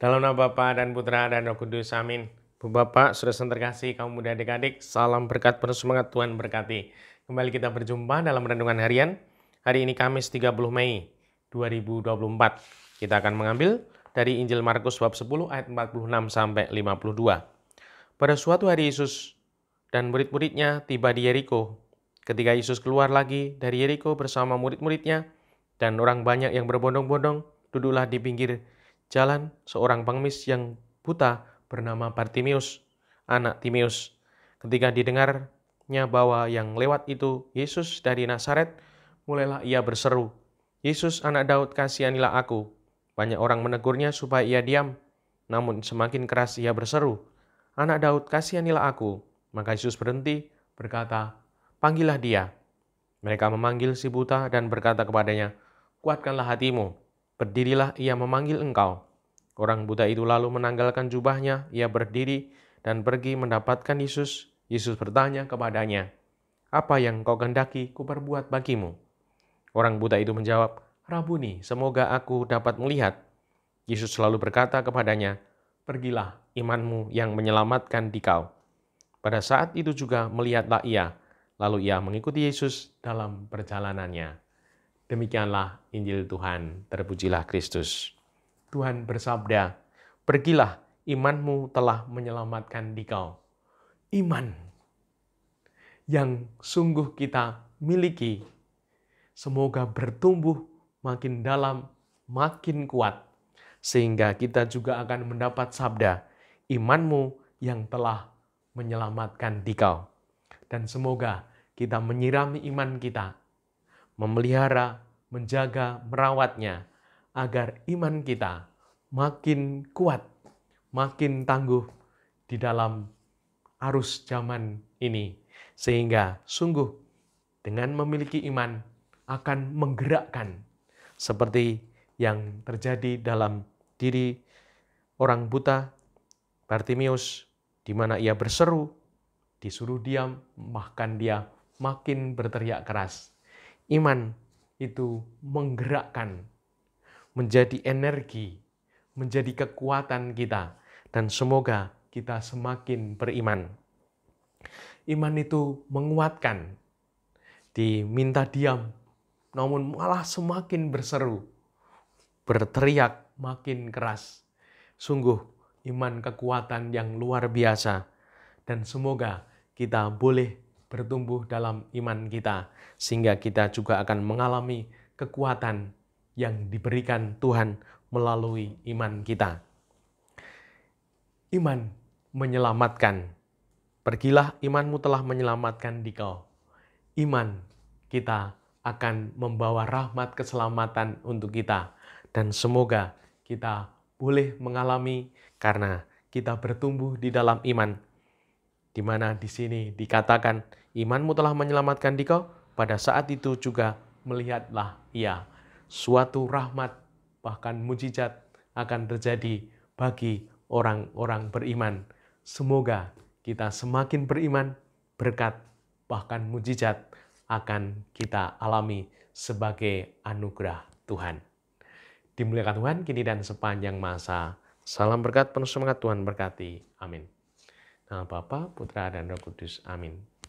Dalam nama Bapa dan Putra dan Roh Kudus, amin. Bapak, sudah terkasih, kaum muda adik-adik, salam berkat penuh semangat Tuhan berkati. Kembali kita berjumpa dalam Renungan Harian. Hari ini Kamis 30 Mei 2024. Kita akan mengambil dari Injil Markus bab 10 ayat 46 sampai 52. Pada suatu hari Yesus dan murid-muridnya tiba di Yeriko. Ketika Yesus keluar lagi dari Yeriko bersama murid-muridnya dan orang banyak yang berbondong-bondong, duduklah di pinggir jalan seorang pengemis yang buta bernama Bartimius, anak Timius. Ketika didengarnya bahwa yang lewat itu Yesus dari Nazaret, mulailah ia berseru, Yesus anak Daud kasihanilah aku. Banyak orang menegurnya supaya ia diam, namun semakin keras ia berseru, Anak Daud kasihanilah aku. Maka Yesus berhenti berkata, Panggillah dia. Mereka memanggil si buta dan berkata kepadanya, Kuatkanlah hatimu, berdirilah ia memanggil engkau. Orang buta itu lalu menanggalkan jubahnya, ia berdiri dan pergi mendapatkan Yesus. Yesus bertanya kepadanya, apa yang kau gendaki ku perbuat bagimu? Orang buta itu menjawab, Rabuni, semoga aku dapat melihat. Yesus selalu berkata kepadanya, pergilah imanmu yang menyelamatkan dikau. Pada saat itu juga melihatlah ia, lalu ia mengikuti Yesus dalam perjalanannya. Demikianlah Injil Tuhan, terpujilah Kristus. Tuhan bersabda, "Pergilah, imanmu telah menyelamatkan dikau." Iman yang sungguh kita miliki semoga bertumbuh makin dalam, makin kuat sehingga kita juga akan mendapat sabda imanmu yang telah menyelamatkan dikau. Dan semoga kita menyirami iman kita, memelihara, menjaga, merawatnya, agar iman kita makin kuat, makin tangguh di dalam arus zaman ini. Sehingga sungguh dengan memiliki iman akan menggerakkan seperti yang terjadi dalam diri orang buta Bartimius di mana ia berseru, disuruh diam, bahkan dia makin berteriak keras. Iman itu menggerakkan menjadi energi, menjadi kekuatan kita, dan semoga kita semakin beriman. Iman itu menguatkan, diminta diam, namun malah semakin berseru, berteriak makin keras. Sungguh, iman kekuatan yang luar biasa, dan semoga kita boleh bertumbuh dalam iman kita, sehingga kita juga akan mengalami kekuatan yang diberikan Tuhan melalui iman kita. Iman menyelamatkan. Pergilah imanmu telah menyelamatkan dikau. Iman kita akan membawa rahmat keselamatan untuk kita. Dan semoga kita boleh mengalami karena kita bertumbuh di dalam iman. Di mana di sini dikatakan imanmu telah menyelamatkan dikau, pada saat itu juga melihatlah ia suatu rahmat, bahkan mujizat akan terjadi bagi orang-orang beriman. Semoga kita semakin beriman, berkat, bahkan mujizat akan kita alami sebagai anugerah Tuhan. Dimuliakan Tuhan kini dan sepanjang masa. Salam berkat penuh semangat Tuhan berkati. Amin. Nama Bapa, Putra, dan Roh Kudus. Amin.